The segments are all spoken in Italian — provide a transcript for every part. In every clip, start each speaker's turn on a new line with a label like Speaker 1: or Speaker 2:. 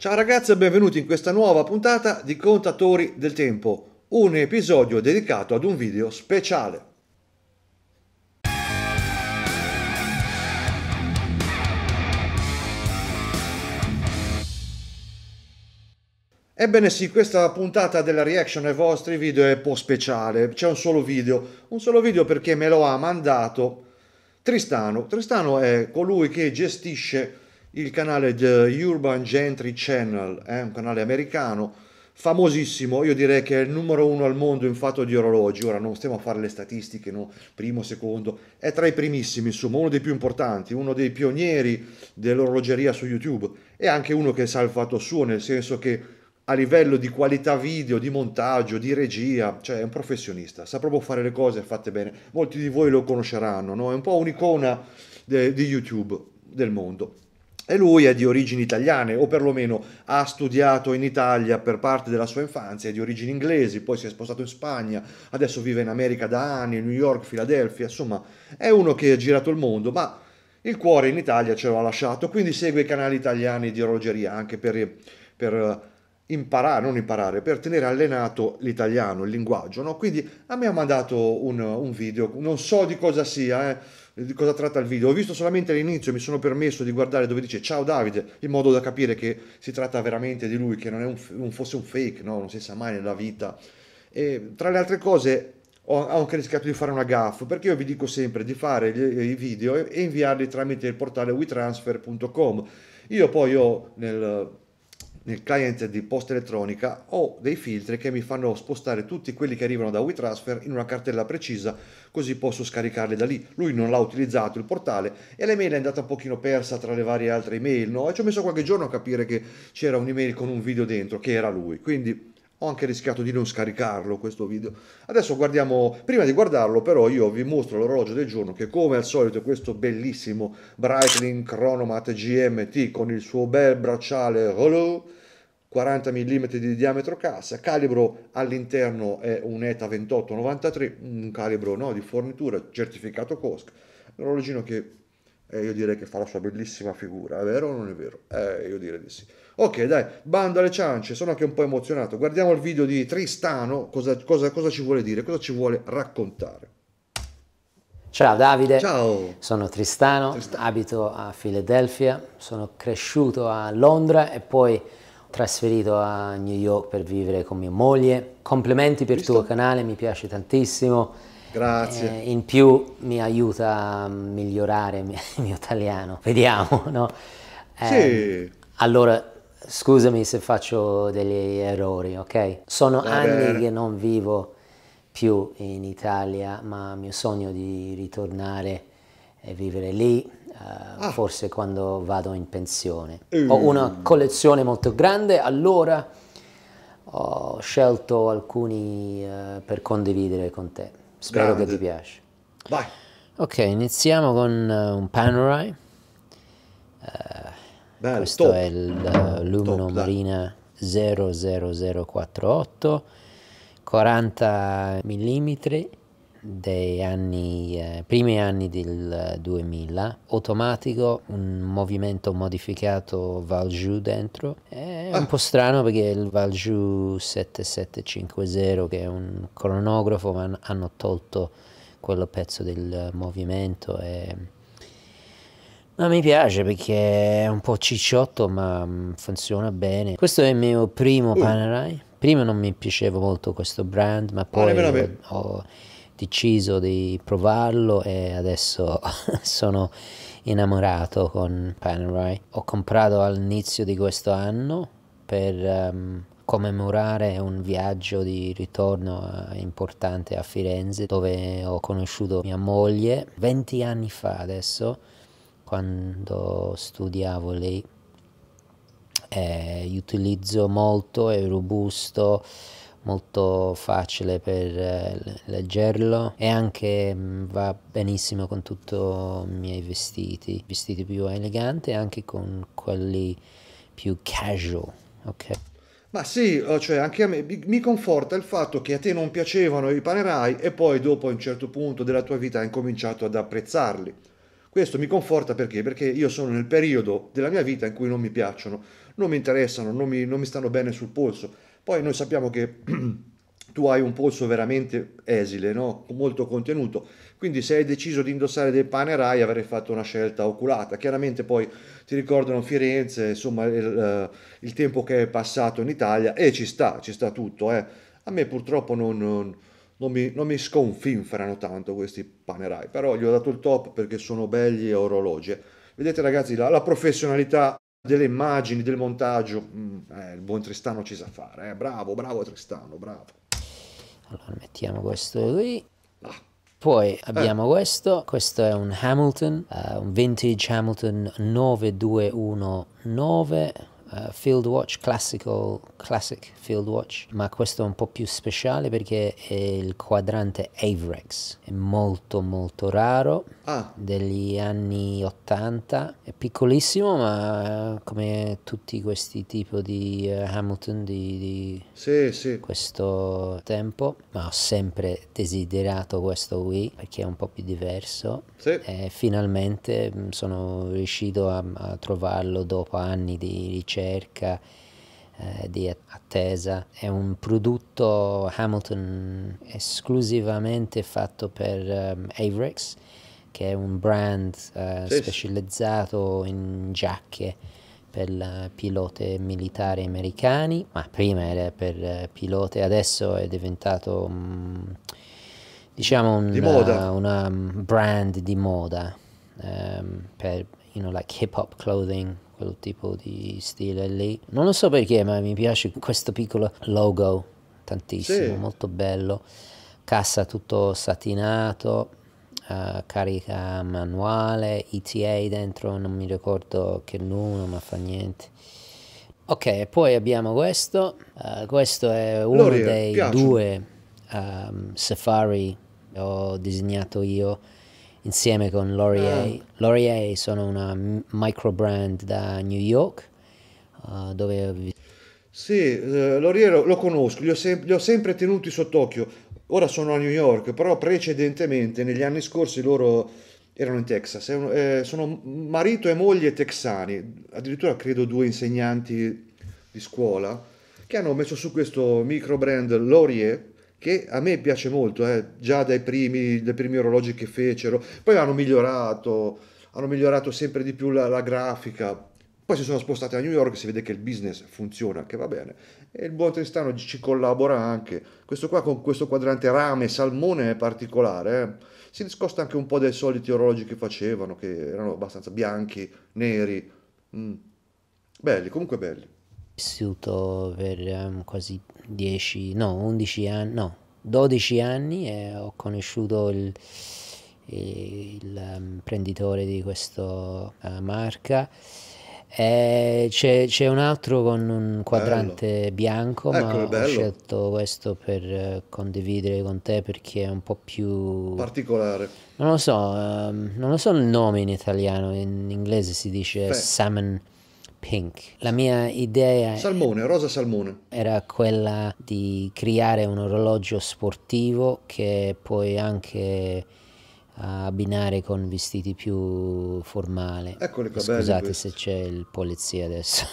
Speaker 1: Ciao ragazzi e benvenuti in questa nuova puntata di Contatori del Tempo, un episodio dedicato ad un video speciale. Ebbene sì, questa puntata della reaction ai vostri video è un po' speciale, c'è un solo video, un solo video perché me lo ha mandato Tristano. Tristano è colui che gestisce il canale The Urban Gentry Channel, è eh, un canale americano famosissimo, io direi che è il numero uno al mondo in fatto di orologi, ora non stiamo a fare le statistiche, no? primo, secondo, è tra i primissimi, insomma, uno dei più importanti, uno dei pionieri dell'orologeria su YouTube e anche uno che sa il fatto suo, nel senso che a livello di qualità video, di montaggio, di regia, cioè è un professionista, sa proprio fare le cose fatte bene, molti di voi lo conosceranno, no? è un po' un'icona di YouTube del mondo e lui è di origini italiane o perlomeno ha studiato in Italia per parte della sua infanzia, è di origini inglesi, poi si è spostato in Spagna, adesso vive in America da anni, New York, Filadelfia, insomma è uno che ha girato il mondo, ma il cuore in Italia ce l'ha lasciato, quindi segue i canali italiani di orologeria anche per, per eh, imparare, non imparare, per tenere allenato l'italiano, il linguaggio, no? quindi a me ha mandato un, un video, non so di cosa sia, eh di cosa tratta il video. Ho visto solamente l'inizio, mi sono permesso di guardare dove dice ciao Davide, in modo da capire che si tratta veramente di lui, che non, un, non fosse un fake, no? non si sa mai nella vita. E, tra le altre cose ho anche rischiato di fare una gaffa, perché io vi dico sempre di fare i video e inviarli tramite il portale wetransfer.com. Io poi ho nel nel client di posta elettronica ho dei filtri che mi fanno spostare tutti quelli che arrivano da WeTransfer in una cartella precisa così posso scaricarli da lì. Lui non l'ha utilizzato il portale e l'email è andata un pochino persa tra le varie altre email, no? E ci ho messo qualche giorno a capire che c'era un'email con un video dentro che era lui. Quindi ho anche rischiato di non scaricarlo questo video. Adesso guardiamo, prima di guardarlo però io vi mostro l'orologio del giorno che come al solito è questo bellissimo Breitling Chronomat GMT con il suo bel bracciale Rollo 40 mm di diametro cassa, calibro all'interno è un ETA 2893, un calibro no, di fornitura certificato COSC, un orologino che eh, io direi che fa la sua bellissima figura, è vero o non è vero? Eh, io direi di sì. Ok dai, bando alle ciance, sono anche un po' emozionato, guardiamo il video di Tristano, cosa, cosa, cosa ci vuole dire, cosa ci vuole raccontare.
Speaker 2: Ciao Davide, Ciao. sono Tristano, Tristano, abito a Filadelfia, sono cresciuto a Londra e poi trasferito a New York per vivere con mia moglie. Complimenti per il tuo canale, mi piace tantissimo. Grazie. Eh, in più mi aiuta a migliorare il mio italiano. Vediamo, no? Eh, sì. Allora, scusami se faccio degli errori, ok? Sono Va anni bene. che non vivo più in Italia, ma il mio sogno è di ritornare e vivere lì eh, ah. forse quando vado in pensione. Mm. Ho una collezione molto grande, allora ho scelto alcuni uh, per condividere con te. Spero grande. che ti piace. Vai. Ok, iniziamo con uh, un Panerai. Uh, Bello, questo top. è il Lumino top, Marina 00048, 40 mm dei anni, eh, primi anni del 2000, automatico, un movimento modificato Valjoux dentro. È un po' strano perché il Valjoux 7750 che è un cronografo ma hanno tolto quello pezzo del movimento e ma mi piace perché è un po' cicciotto ma mm, funziona bene. Questo è il mio primo mm. Panerai. Prima non mi piaceva molto questo brand, ma poi ho, ho deciso di provarlo e adesso sono innamorato con Panerai. Ho comprato all'inizio di questo anno per um, commemorare un viaggio di ritorno a, eh, importante a Firenze dove ho conosciuto mia moglie 20 anni fa adesso quando studiavo lì. Eh, utilizzo molto, è robusto, molto facile per eh, leggerlo e anche mm, va benissimo con tutti i miei vestiti, vestiti più eleganti e anche con quelli più casual, ok?
Speaker 1: Ma sì, oh, cioè anche a me mi conforta il fatto che a te non piacevano i panerai e poi dopo a un certo punto della tua vita hai incominciato ad apprezzarli. Questo mi conforta perché? Perché io sono nel periodo della mia vita in cui non mi piacciono, non mi interessano, non mi, non mi stanno bene sul polso poi noi sappiamo che tu hai un polso veramente esile, no? molto contenuto, quindi se hai deciso di indossare dei panerai avrei fatto una scelta oculata. Chiaramente poi ti ricordano Firenze, insomma il, eh, il tempo che è passato in Italia e ci sta, ci sta tutto. Eh. A me purtroppo non, non, non, mi, non mi sconfinferano tanto questi panerai, però gli ho dato il top perché sono belli e orologi. Vedete ragazzi, la, la professionalità delle immagini, del montaggio, mm, eh, il buon Tristano ci sa fare, eh. bravo, bravo Tristano, bravo. Allora mettiamo questo qui. Ah. Poi abbiamo eh. questo,
Speaker 2: questo è un Hamilton, uh, un vintage Hamilton 9219 Uh, field watch, classical, classic field watch, ma questo è un po' più speciale perché è il quadrante Avrex, è molto molto raro, ah. degli anni 80, è piccolissimo ma come tutti questi tipi di uh, Hamilton di, di sì, sì. questo tempo, ma ho sempre desiderato questo qui perché è un po' più diverso sì. e finalmente mm, sono riuscito a, a trovarlo dopo anni di ricerca ricerca, eh, di attesa. È un prodotto Hamilton esclusivamente fatto per um, eh, Avrex, che è un brand eh, sì. specializzato in giacche per piloti militari americani, ma prima era per eh, piloti, adesso è diventato... Um, diciamo un, di uh, una brand di moda um, per you know, like hip hop clothing quel tipo di stile lì. Non lo so perché, ma mi piace questo piccolo logo tantissimo, sì. molto bello. Cassa tutto satinato, uh, carica manuale, ETA dentro, non mi ricordo che numero, ma fa niente. Ok, poi abbiamo questo, uh, questo è uno L'Oria, dei piace. due um, Safari ho disegnato io insieme con Laurier. Ah. Laurier sono una micro brand da New York
Speaker 1: uh, dove ho Sì, eh, Laurier lo conosco, li ho, sem- li ho sempre tenuti sott'occhio. Ora sono a New York, però precedentemente negli anni scorsi loro erano in Texas. Eh, sono marito e moglie texani, addirittura credo due insegnanti di scuola, che hanno messo su questo micro brand Laurier che a me piace molto, eh, già dai primi, dai primi orologi che fecero, poi hanno migliorato, hanno migliorato sempre di più la, la grafica, poi si sono spostati a New York, si vede che il business funziona, che va bene, e il buon Tristano ci collabora anche, questo qua con questo quadrante rame, salmone è particolare, eh. si discosta anche un po' dai soliti orologi che facevano, che erano abbastanza bianchi, neri, mm. belli, comunque belli
Speaker 2: vissuto per um, ehm, quasi 10, no, 11 anni, no, 12 anni e ho conosciuto il, l'imprenditore ehm, di questa eh, marca. Eh, c'è, c'è, un altro con un quadrante bello. bianco, ecco, ma ho scelto questo per eh, condividere con te perché è un po' più
Speaker 1: particolare.
Speaker 2: Non lo so, um, non lo so il nome in italiano, in inglese si dice Beh. salmon pink. La mia idea...
Speaker 1: Salmone, rosa salmone.
Speaker 2: Era quella di creare un orologio sportivo che puoi anche eh, abbinare con vestiti più formali. Eccoli qua, Scusate se c'è il polizia adesso.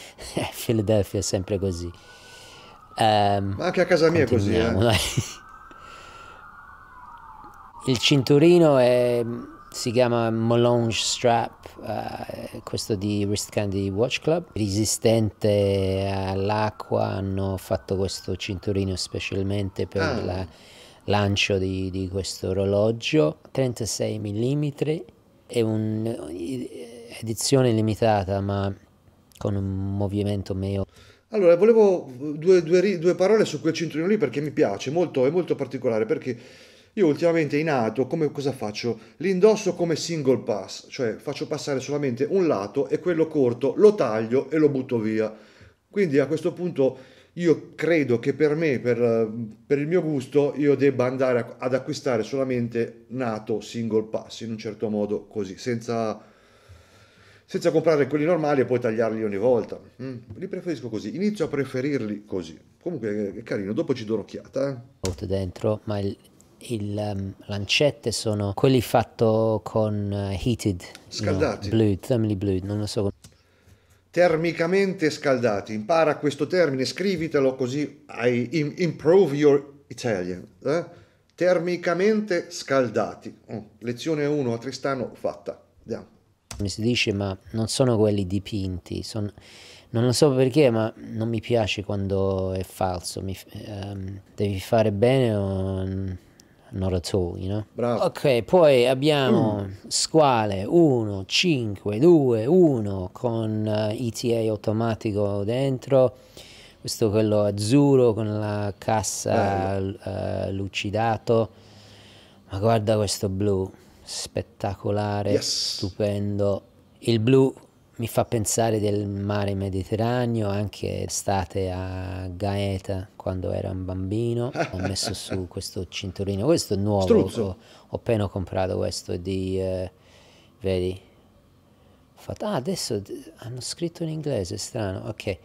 Speaker 2: Philadelphia è sempre così. Um,
Speaker 1: Ma anche a casa mia è così. Eh?
Speaker 2: il cinturino è si chiama Melange Strap, eh, questo di Wrist Candy Watch Club, resistente all'acqua, hanno fatto questo cinturino specialmente per ah. il lancio di, di, questo orologio, 36 mm, è un'edizione eh, limitata ma con un movimento meo.
Speaker 1: Allora, volevo due, due, due parole su quel cinturino lì perché mi piace, molto, è molto particolare perché io ultimamente in auto come cosa faccio? L'indosso come single pass, cioè faccio passare solamente un lato e quello corto lo taglio e lo butto via. Quindi a questo punto io credo che per me, per, per il mio gusto, io debba andare ad acquistare solamente nato single pass, in un certo modo così, senza, senza comprare quelli normali e poi tagliarli ogni volta. Mm, li preferisco così, inizio a preferirli così. Comunque eh, è carino, dopo ci do un'occhiata.
Speaker 2: Eh. Dentro, ma il, il, um, lancette sono quelli fatto con uh, heated scaldati no, blood, thermally blood, non lo so
Speaker 1: termicamente scaldati impara questo termine scrivitelo così I improve your Italian eh? termicamente scaldati oh, lezione 1 a Tristano fatta andiamo
Speaker 2: mi si dice ma non sono quelli dipinti sono non lo so perché, ma non mi piace quando è falso. Mi, um, devi fare bene o mm, not at all, you know? Bravo. Ok, poi abbiamo mm. squale 1, 5, 2, 1 con ETA eh, automatico dentro. Questo quello azzurro con la cassa uh, lucidato. Ma guarda questo blu, spettacolare, yes. stupendo. Il blu mi fa pensare del mare Mediterraneo, anche estate a Gaeta quando ero un bambino, ho messo su questo cinturino, questo è nuovo, ho, ho, appena comprato questo di, eh, vedi, ho fatto, ah adesso hanno scritto in inglese, strano, ok,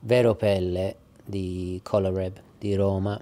Speaker 2: Vero Pelle di Colorab di Roma.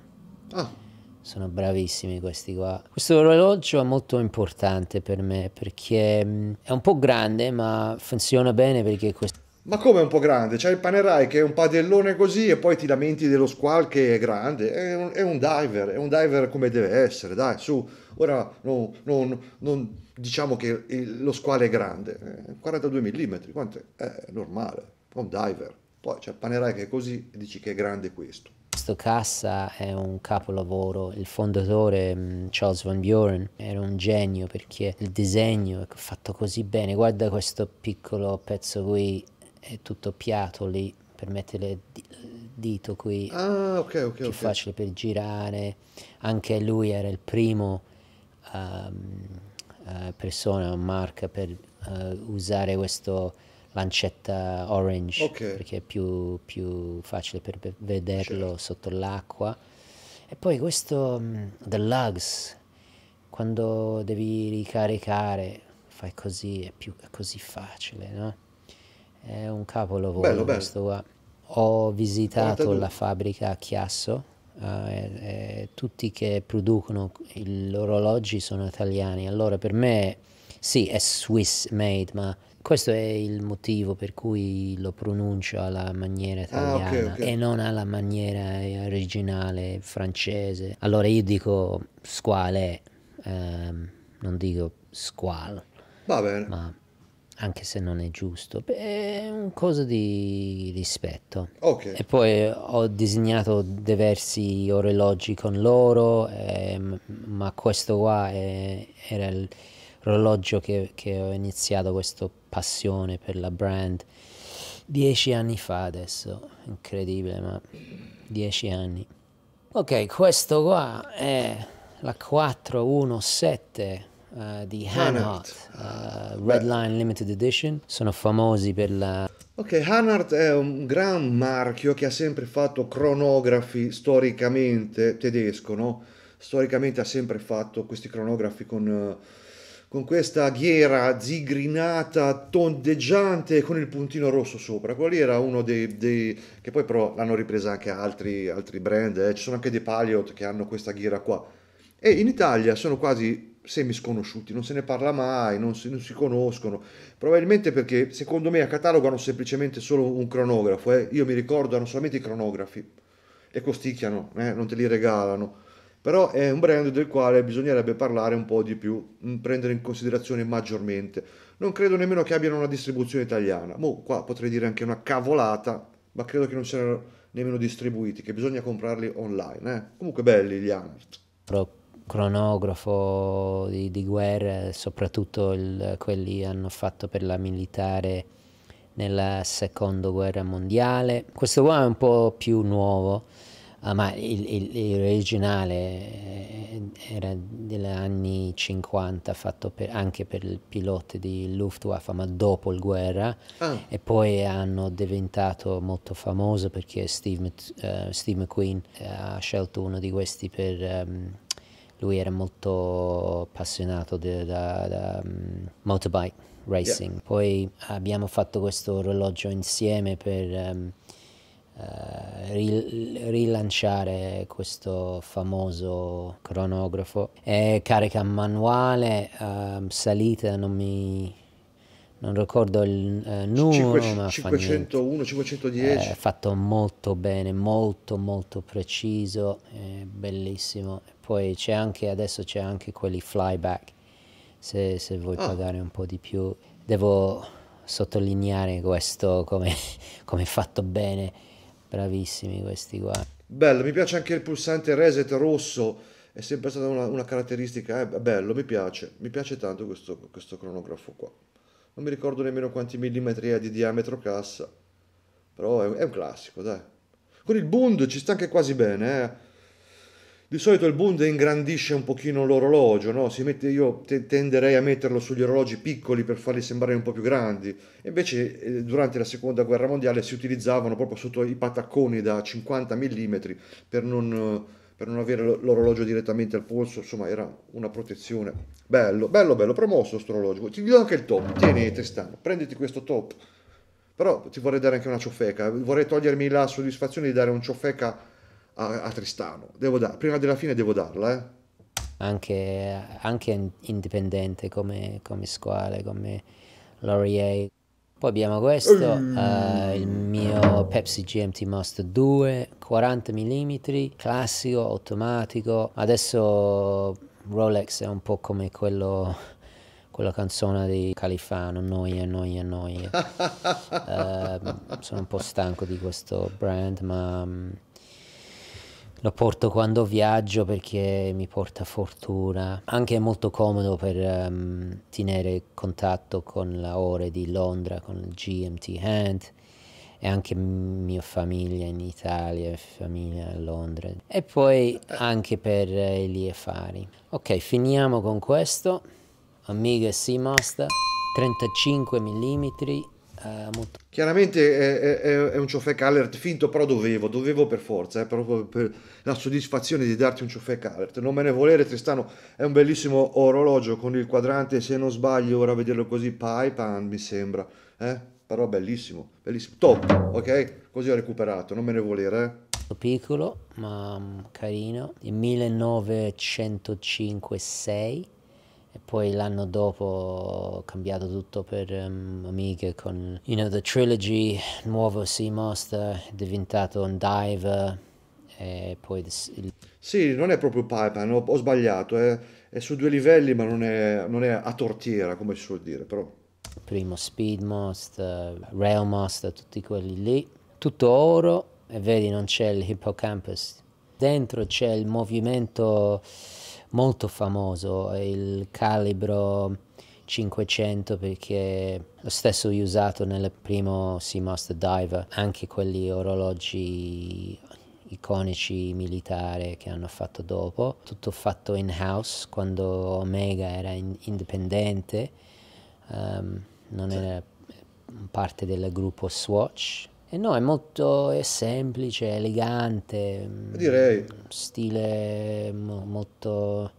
Speaker 2: Ah sono bravissimi questi qua. Questo orologio è molto importante per me perché mm, è un po' grande ma funziona bene perché questo...
Speaker 1: Ma come è un po' grande? C'è il Panerai che è un padellone così e poi ti lamenti dello squal che è grande. È un, è un diver, è un diver come deve essere, dai, su. Ora non, non, non diciamo che il, lo squal è grande, eh, 42 mm, quanto è? è normale, è un diver. Poi c'è il Panerai che è così e dici che è grande questo
Speaker 2: questo Cassa è un capolavoro. Il fondatore mm, Charles Van Buren era un genio perché il disegno è fatto così bene. Guarda questo piccolo pezzo qui, è tutto piatto lì per mettere il dito qui. Ah, okay, okay, più okay. facile per girare. Anche lui era il primo um, uh, persona, marca per uh, usare questo lancetta orange okay. perché è più, più facile per vederlo certo. sotto l'acqua. E poi questo mm, The Lugs, quando devi ricaricare, fai così, è, più, è così facile, no? È un capolavoro bello, questo qua. Ho visitato 42. la fabbrica a Chiasso, uh, e, e tutti che producono gli orologi sono italiani, allora per me sì, è Swiss made, ma questo è il motivo per cui lo pronuncio alla maniera italiana ah, okay, okay. e non alla maniera eh, originale francese. Allora io dico squale, ehm, non dico squal. Va bene. Ma anche se non è giusto, è un cosa di rispetto. Okay. E poi ho disegnato diversi orologi con loro, eh, ma questo qua è, era il orologio che, che ho iniziato questa passione per la brand dieci anni fa adesso, incredibile, ma dieci anni. Ok, questo qua è la 417 uh, eh, di Hanhart, uh, eh, Redline Limited Edition, sono famosi per la...
Speaker 1: Ok, Hanhart è un gran marchio che ha sempre fatto cronografi storicamente tedesco, no? Storicamente ha sempre fatto questi cronografi con... Uh, con questa ghiera zigrinata, tondeggiante con il puntino rosso sopra. Quello era uno dei, dei, che poi però l'hanno ripresa anche altri, altri brand, eh. ci sono anche dei Paliot che hanno questa ghiera qua. E in Italia sono quasi semi sconosciuti, non se ne parla mai, non si, non si conoscono, probabilmente perché secondo me a catalogo hanno semplicemente solo un cronografo, eh. io mi ricordo hanno solamente i cronografi e costicchiano, eh, non te li regalano però è un brand del quale bisognerebbe parlare un po' di più, mm, prendere in considerazione maggiormente. Non credo nemmeno che abbiano una distribuzione italiana, boh, qua potrei dire anche una cavolata, ma credo che non siano nemmeno distribuiti, che bisogna comprarli online. Eh. Comunque belli gli Anart.
Speaker 2: Pro cronografo di, di guerra, soprattutto il, quelli hanno fatto per la militare nella seconda guerra mondiale. Questo qua è un po' più nuovo Ah, ma il, il, il, originale eh, era degli anni 50, fatto per, anche per il pilota di Luftwaffe, ma dopo il guerra. Ah. E poi hanno diventato molto famoso perché Steve, uh, Steve McQueen eh, ha scelto uno di questi per... Um, lui era molto appassionato da um, motorbike racing. Yeah. Poi abbiamo fatto questo orologio insieme per... Um, eh, rilanciare questo famoso cronografo. e carica manuale, uh, ehm, salita non mi... Non ricordo il uh, numero, 5, ma 501,
Speaker 1: 510. È
Speaker 2: fatto molto bene, molto molto preciso, bellissimo. Poi c'è anche, adesso c'è anche quelli flyback, se, se vuoi ah. pagare un po' di più. Devo sottolineare questo come, come fatto bene bravissimi questi qua.
Speaker 1: Bello, mi piace anche il pulsante reset rosso, è sempre stata una, una caratteristica, eh, bello, mi piace, mi piace tanto questo, questo cronografo qua. Non mi ricordo nemmeno quanti millimetri è di diametro cassa, però è, è un classico, dai. Con il Bund ci sta anche quasi bene, eh di solito il Bund ingrandisce un pochino l'orologio, no? mette, io tenderei a metterlo sugli orologi piccoli per farli sembrare un po' più grandi. Invece eh, durante la seconda guerra mondiale si utilizzavano proprio sotto i patacconi da 50 mm per non, per non avere l'orologio direttamente al polso, insomma era una protezione. Bello, bello, bello, promosso questo orologio. Ti do anche il top, tieni Tristano, prenditi questo top. Però ti vorrei dare anche una ciofeca, vorrei togliermi la soddisfazione di dare un ciofeca a, a Tristano. Dar, prima della fine devo darla, eh.
Speaker 2: Anche, anche indipendente come, come squale, come Laurier. Poi abbiamo questo, mm. uh, il mio Pepsi GMT Master 2, 40 mm, classico, automatico. Adesso Rolex è un po' come quello, quella canzone di Califano, noia, noia, noia. uh, sono un po' stanco di questo brand, ma mm, lo porto quando viaggio perché mi porta fortuna. Anche è molto comodo per um, tenere contatto con la ore di Londra, con il GMT Hand e anche mia famiglia in Italia, famiglia a Londra. E poi anche per eh, gli affari. Ok, finiamo con questo. Amiga Seamaster 35 mm eh, molto...
Speaker 1: Chiaramente è, è, è un ciofec alert finto, però dovevo, dovevo per forza, eh, proprio per la soddisfazione di darti un ciofec alert. Non me ne volere, Tristano, è un bellissimo orologio con il quadrante, se non sbaglio, ora vederlo così, Paipan mi sembra, eh? però bellissimo, bellissimo. Top, ok? Così ho recuperato, non me ne volere. Eh? Piccolo, ma mm, carino,
Speaker 2: 1905-6 e poi l'anno dopo ho cambiato tutto per um, ehm, Amiga con you know, The Trilogy,
Speaker 1: nuovo Sea Monster, è diventato un diver e poi... Il... Sì, non è proprio Python, ho, ho, sbagliato, è, eh. è, su due livelli ma non è, non è a tortiera come si suol dire, però... Primo Speed Monster, Rail Monster, tutti
Speaker 2: quelli lì. Tutto oro e vedi non c'è il hippocampus. Dentro c'è il movimento molto famoso, il calibro 500 perché lo stesso usato nel primo Seamaster Diver, anche quelli orologi iconici militari che hanno fatto dopo, tutto fatto in house quando Omega era in indipendente, um, non sì. era parte del gruppo Swatch, eh no, è molto è semplice, elegante. Mm, Direi. Stile molto...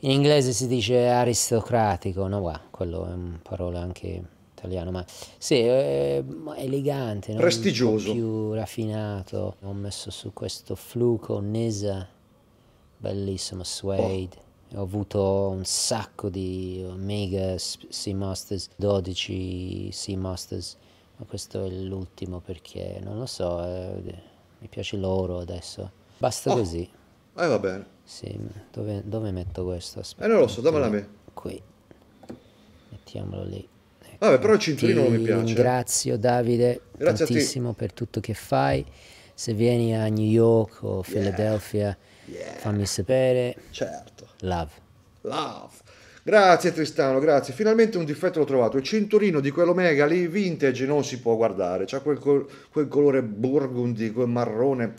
Speaker 2: In inglese si dice aristocratico, no? Guarda, quello è una parola anche italiana, ma sì, è elegante. Prestigioso. più raffinato. Ho messo su questo fluco Nisa, bellissimo, suede. Oh ho avuto un sacco di Omega Seamasters, 12 Seamasters ma questo è l'ultimo perché non lo so, eh, mi piace l'oro adesso. Basta oh. così. Eh va bene. Sì, dove, dove metto questo? Aspetta, eh non lo so, dammela a me. Qui. Mettiamolo lì. Ecco. Vabbè, però il cinturino Ti non mi piace. Ringrazio Davide Grazie tantissimo per tutto che fai. Se vieni a New York o Philadelphia,
Speaker 1: yeah. Yeah. fammi sapere. Certo. Love. Love. Grazie Tristano, grazie. Finalmente un difetto l'ho trovato. Il cinturino di quell'Omega lì vintage non si può guardare. C'ha quel, col- quel colore burgundy, quel marrone.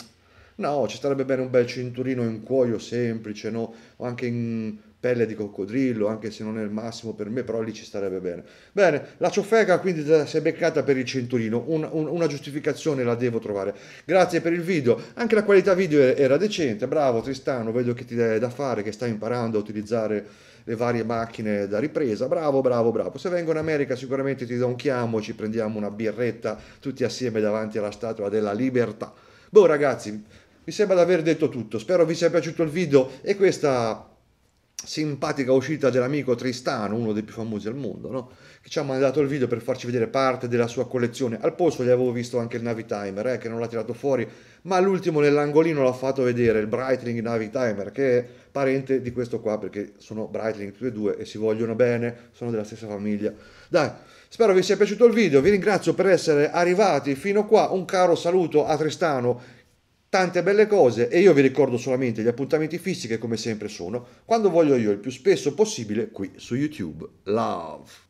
Speaker 1: No, ci starebbe bene un bel cinturino in cuoio semplice, no? O anche in pelle di coccodrillo, anche se non è il massimo per me, però lì ci starebbe bene. Bene, la ciofeca quindi si è beccata per il cinturino, un, un, una giustificazione la devo trovare. Grazie per il video, anche la qualità video era decente, bravo Tristano, vedo che ti dai da fare, che stai imparando a utilizzare le varie macchine da ripresa, bravo, bravo, bravo. Se vengo in America sicuramente ti do un chiamo, ci prendiamo una birretta tutti assieme davanti alla Statua della Libertà. Boh ragazzi, mi sembra di aver detto tutto, spero vi sia piaciuto il video e questa simpatica uscita dell'amico Tristano, uno dei più famosi al mondo, no? che ci ha mandato il video per farci vedere parte della sua collezione. Al posto gli avevo visto anche il Navi Timer, eh, che non l'ha tirato fuori, ma l'ultimo nell'angolino l'ha fatto vedere, il Brightling Navi Timer, che è parente di questo qua, perché sono Brightling tutti e due e si vogliono bene, sono della stessa famiglia. Dai, spero vi sia piaciuto il video, vi ringrazio per essere arrivati fino qua, un caro saluto a Tristano tante belle cose e io vi ricordo solamente gli appuntamenti fissi che come sempre sono quando voglio io il più spesso possibile qui su YouTube. Love!